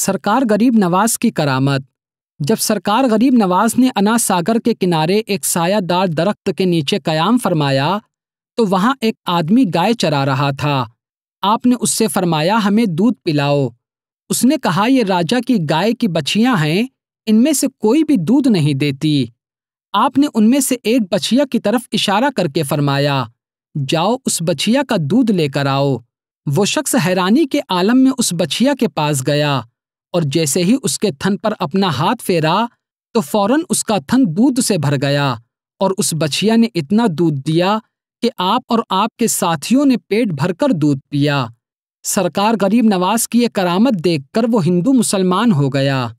सरकार गरीब नवाज की करामत जब सरकार गरीब नवाज ने अना सागर के किनारे एक सायादार दरख्त के नीचे कयाम फरमाया तो वहाँ एक आदमी गाय चरा रहा था आपने उससे फरमाया हमें दूध पिलाओ उसने कहा ये राजा की गाय की बछियाँ हैं इनमें से कोई भी दूध नहीं देती आपने उनमें से एक बछिया की तरफ इशारा करके फरमाया जाओ उस बछिया का दूध लेकर आओ वो शख्स हैरानी के आलम में उस बछिया के पास गया और जैसे ही उसके थन पर अपना हाथ फेरा तो फौरन उसका थन दूध से भर गया और उस बछिया ने इतना दूध दिया कि आप और आपके साथियों ने पेट भरकर दूध पिया सरकार गरीब नवाज की यह करामत देखकर वो हिंदू मुसलमान हो गया